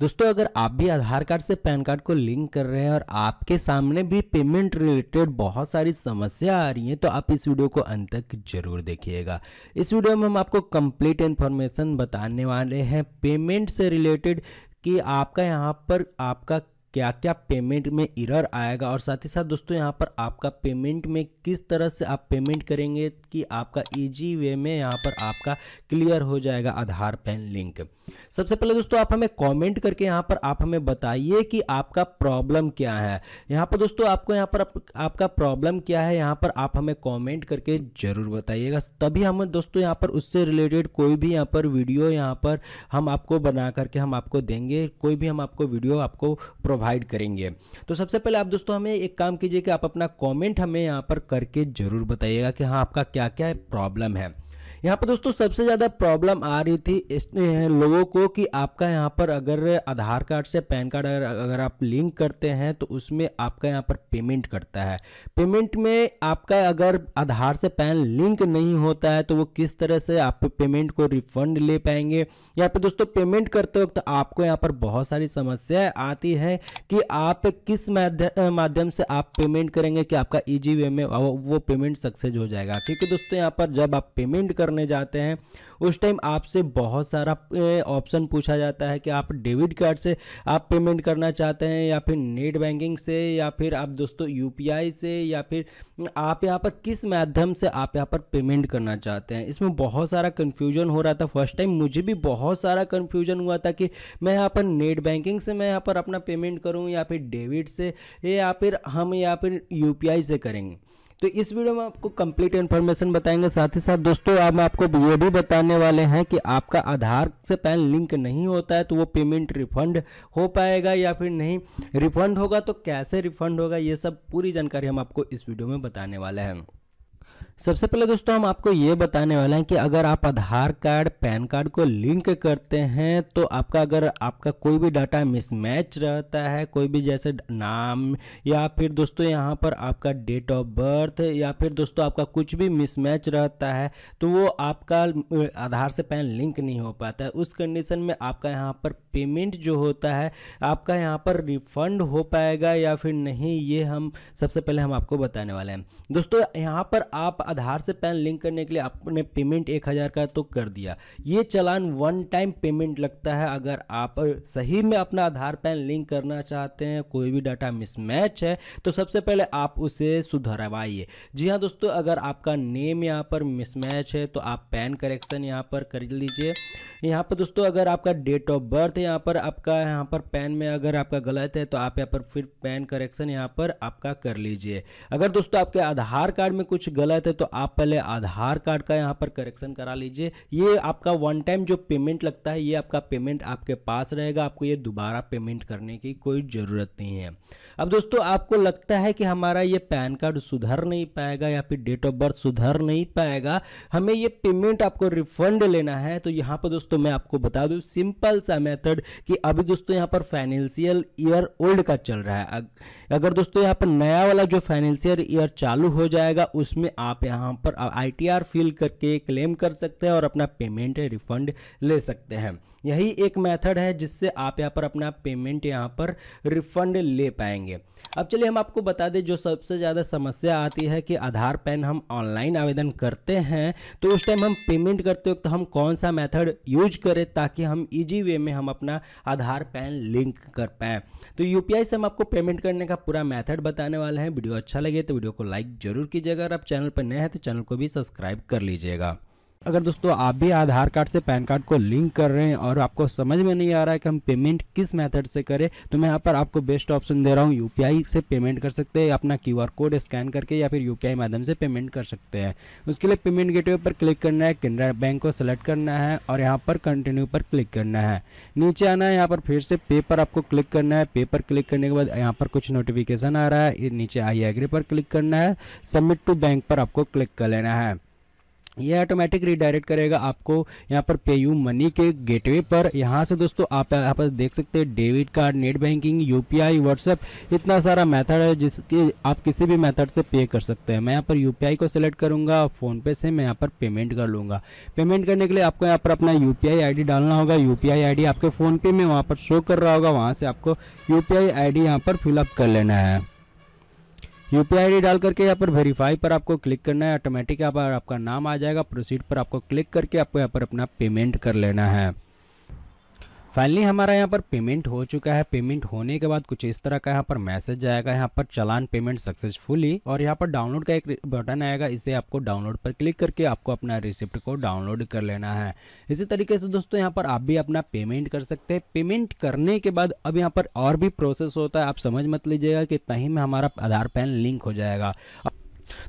दोस्तों अगर आप भी आधार कार्ड से पैन कार्ड को लिंक कर रहे हैं और आपके सामने भी पेमेंट रिलेटेड बहुत सारी समस्या आ रही हैं तो आप इस वीडियो को अंत तक जरूर देखिएगा इस वीडियो में हम आपको कंप्लीट इन्फॉर्मेशन बताने वाले हैं पेमेंट से रिलेटेड कि आपका यहाँ पर आपका क्या क्या पेमेंट में इरर आएगा और साथ ही साथ दोस्तों यहाँ पर आपका पेमेंट में किस तरह से आप पेमेंट करेंगे कि आपका इजी वे में यहाँ पर आपका क्लियर हो जाएगा आधार पैन लिंक सबसे पहले दोस्तों आप हमें कमेंट करके यहाँ पर आप हमें बताइए कि आपका प्रॉब्लम क्या है यहाँ पर दोस्तों आपको यहाँ पर आपका प्रॉब्लम क्या है यहाँ पर आप हमें कॉमेंट करके ज़रूर बताइएगा तभी हम दोस्तों यहाँ पर उससे रिलेटेड कोई भी यहाँ पर वीडियो यहाँ पर हम आपको बना करके हम आपको देंगे कोई भी हम आपको वीडियो आपको प्रोवाइड करेंगे तो सबसे पहले आप दोस्तों हमें एक काम कीजिए कि आप अपना कॉमेंट हमें यहाँ पर करके ज़रूर बताइएगा कि हाँ आपका क्या क्या प्रॉब्लम है यहाँ पर दोस्तों सबसे ज़्यादा प्रॉब्लम आ रही थी इस लोगों को कि आपका यहाँ पर अगर आधार कार्ड से पैन कार्ड अगर अगर आप लिंक करते हैं तो उसमें आपका यहाँ पर पेमेंट करता है पेमेंट में आपका अगर आधार से पैन लिंक नहीं होता है तो वो किस तरह से आप पेमेंट को रिफंड ले पाएंगे यहाँ पर दोस्तों पेमेंट करते वक्त आपको यहाँ पर बहुत सारी समस्याएँ आती हैं कि आप किस माध्यम से आप पेमेंट करेंगे कि आपका ई में वो पेमेंट सक्सेस हो जाएगा ठीक है दोस्तों यहाँ पर जब आप पेमेंट कर करने जाते हैं उस टाइम आपसे बहुत सारा ऑप्शन पूछा जाता है कि आप डेबिट कार्ड से आप पेमेंट करना चाहते हैं या फिर नेट बैंकिंग से या फिर आप दोस्तों यू से या फिर आप यहाँ पर किस माध्यम से आप यहाँ पर पेमेंट करना चाहते हैं इसमें बहुत सारा कन्फ्यूजन हो रहा था फर्स्ट टाइम मुझे भी बहुत सारा कन्फ्यूजन हुआ था कि मैं यहाँ पर नेट बैंकिंग से मैं यहाँ पर अपना पेमेंट करूँ या फिर डेबिट से या फिर हम या फिर यू से करेंगे तो इस वीडियो में आपको कंप्लीट इन्फॉर्मेशन बताएंगे साथ ही साथ दोस्तों अब आपको ये भी बताने वाले हैं कि आपका आधार से पैन लिंक नहीं होता है तो वो पेमेंट रिफंड हो पाएगा या फिर नहीं रिफंड होगा तो कैसे रिफंड होगा ये सब पूरी जानकारी हम आपको इस वीडियो में बताने वाले हैं सबसे पहले दोस्तों हम आपको ये बताने वाले हैं कि अगर आप आधार कार्ड पैन कार्ड को लिंक करते हैं तो आपका अगर आपका कोई भी डाटा मिसमैच रहता है कोई भी जैसे नाम या फिर दोस्तों यहाँ पर आपका डेट ऑफ बर्थ या फिर दोस्तों आपका कुछ भी मिसमैच रहता है तो वो आपका आधार से पैन लिंक नहीं हो पाता है उस कंडीशन में आपका यहाँ पर पेमेंट जो होता है आपका यहाँ पर रिफंड हो पाएगा या फिर नहीं ये हम सबसे पहले हम आपको बताने वाले हैं दोस्तों यहाँ पर आप आधार से पैन लिंक करने के लिए आपने पेमेंट एक हज़ार का तो कर दिया ये चलान वन टाइम पेमेंट लगता है अगर आप सही में अपना आधार पैन लिंक करना चाहते हैं कोई भी डाटा मिसमैच है तो सबसे पहले आप उसे सुधरवाइए जी हाँ दोस्तों अगर आपका नेम यहाँ पर मिसमैच है तो आप पैन करेक्शन यहाँ पर कर लीजिए यहाँ पर दोस्तों अगर आपका डेट ऑफ बर्थ यहाँ पर आपका यहाँ पर पैन में अगर आपका गलत है तो आप यहाँ पर फिर पैन करेक्शन यहाँ पर आपका कर लीजिए अगर दोस्तों आपके आधार कार्ड में कुछ गलत है तो आप पहले आधार कार्ड का यहाँ पर करेक्शन करा लीजिए ये आपका वन टाइम जो पेमेंट लगता है ये आपका पेमेंट आपके पास रहेगा आपको ये दोबारा पेमेंट करने की कोई ज़रूरत नहीं है अब दोस्तों आपको लगता है कि हमारा ये पैन कार्ड सुधर नहीं पाएगा या फिर डेट ऑफ बर्थ सुधर नहीं पाएगा हमें ये पेमेंट आपको रिफंड लेना है तो यहाँ पर दोस्तों दोस्तों मैं आपको बता दूँ सिंपल सा मेथड कि अभी दोस्तों यहाँ पर फाइनेंशियल ईयर ओल्ड का चल रहा है अगर दोस्तों यहाँ पर नया वाला जो फाइनेंशियल ईयर चालू हो जाएगा उसमें आप यहाँ पर आई फिल करके क्लेम कर सकते हैं और अपना पेमेंट रिफंड ले सकते हैं यही एक मेथड है जिससे आप यहाँ पर अपना पेमेंट यहाँ पर रिफंड ले पाएंगे अब चलिए हम आपको बता दें जो सबसे ज़्यादा समस्या आती है कि आधार पैन हम ऑनलाइन आवेदन करते हैं तो उस टाइम हम पेमेंट करते वक्त तो हम कौन सा मेथड यूज यूज करें ताकि हम ईजी वे में हम अपना आधार पैन लिंक कर पाएँ तो यू से हम आपको पेमेंट करने का पूरा मैथड बताने वाले हैं वीडियो अच्छा लगे तो वीडियो को लाइक जरूर कीजिएगा अगर आप चैनल पर नए हैं तो चैनल को भी सब्सक्राइब कर लीजिएगा अगर दोस्तों आप भी आधार कार्ड से पैन कार्ड को लिंक कर रहे हैं और आपको समझ में नहीं आ रहा है कि हम पेमेंट किस मेथड से करें तो मैं यहाँ पर आपको बेस्ट ऑप्शन दे रहा हूँ यूपीआई से पेमेंट कर सकते हैं अपना क्यूआर कोड स्कैन करके या फिर यूपीआई माध्यम से पेमेंट कर सकते हैं उसके लिए पेमेंट गेटवे पर क्लिक करना है केनरा बैंक को सिलेक्ट करना है और यहाँ पर कंटिन्यू पर क्लिक करना है नीचे आना है यहाँ पर फिर से पे पर आपको क्लिक करना है पे पर क्लिक करने के बाद यहाँ पर कुछ नोटिफिकेशन आ रहा है नीचे आई एग्री पर क्लिक करना है सबमिट टू बैंक पर आपको क्लिक कर लेना है ये ऑटोमेटिक रिडायरेक्ट करेगा आपको यहाँ पर पे यू मनी के गेटवे पर यहाँ से दोस्तों आप यहाँ पर देख सकते हैं debit card net banking UPI WhatsApp इतना सारा मेथड है जिसके आप किसी भी मेथड से पे कर सकते हैं मैं यहाँ पर यूपीआई को सिलेक्ट करूँगा फ़ोनपे से मैं यहाँ पर पेमेंट कर लूँगा पेमेंट करने के लिए आपको यहाँ पर अपना यू पी डालना होगा यू पी आपके फ़ोनपे में वहाँ पर शो कर रहा होगा वहाँ से आपको यू पी आई यहाँ पर फिलअप कर लेना है यू पी आई डाल करके यहाँ पर वेरीफाई पर आपको क्लिक करना है ऑटोमेटिक यहाँ पर आपका नाम आ जाएगा प्रोसीड पर आपको क्लिक करके आपको यहाँ पर अपना पेमेंट कर लेना है फाइनली हमारा यहाँ पर पेमेंट हो चुका है पेमेंट होने के बाद कुछ इस तरह का यहाँ पर मैसेज जाएगा यहाँ पर चलान पेमेंट सक्सेसफुली और यहाँ पर डाउनलोड का एक बटन आएगा इसे आपको डाउनलोड पर क्लिक करके आपको अपना रिसिप्ट को डाउनलोड कर लेना है इसी तरीके से दोस्तों यहाँ पर आप भी अपना पेमेंट कर सकते हैं पेमेंट करने के बाद अब यहाँ पर और भी प्रोसेस होता है आप समझ मत लीजिएगा कि तहीं में हमारा आधार पैन लिंक हो जाएगा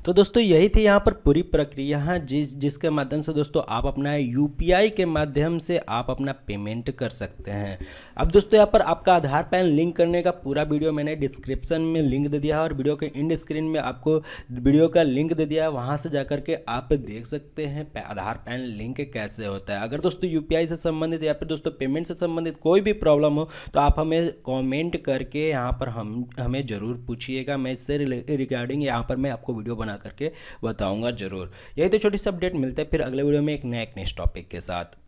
तो दोस्तों यही थी यहाँ पर पूरी प्रक्रिया है हाँ, जिस जिसके माध्यम से दोस्तों आप अपना यू के माध्यम से आप अपना पेमेंट कर सकते हैं अब दोस्तों यहाँ पर आपका आधार पैन लिंक करने का पूरा वीडियो मैंने डिस्क्रिप्शन में लिंक दे दिया है और वीडियो के इंड स्क्रीन में आपको वीडियो का लिंक दे दिया है वहाँ से जा के आप देख सकते हैं आधार पैन लिंक कैसे होता है अगर दोस्तों यू से संबंधित या फिर दोस्तों पेमेंट से संबंधित कोई भी प्रॉब्लम हो तो आप हमें कॉमेंट करके यहाँ पर हम हमें ज़रूर पूछिएगा मैं इससे रिगार्डिंग यहाँ पर मैं आपको वीडियो बना करके बताऊँगा जरूर यही तो छोटी सी अपडेट मिलते हैं फिर अगले वीडियो में एक नए एक नेक्स्ट टॉपिक के साथ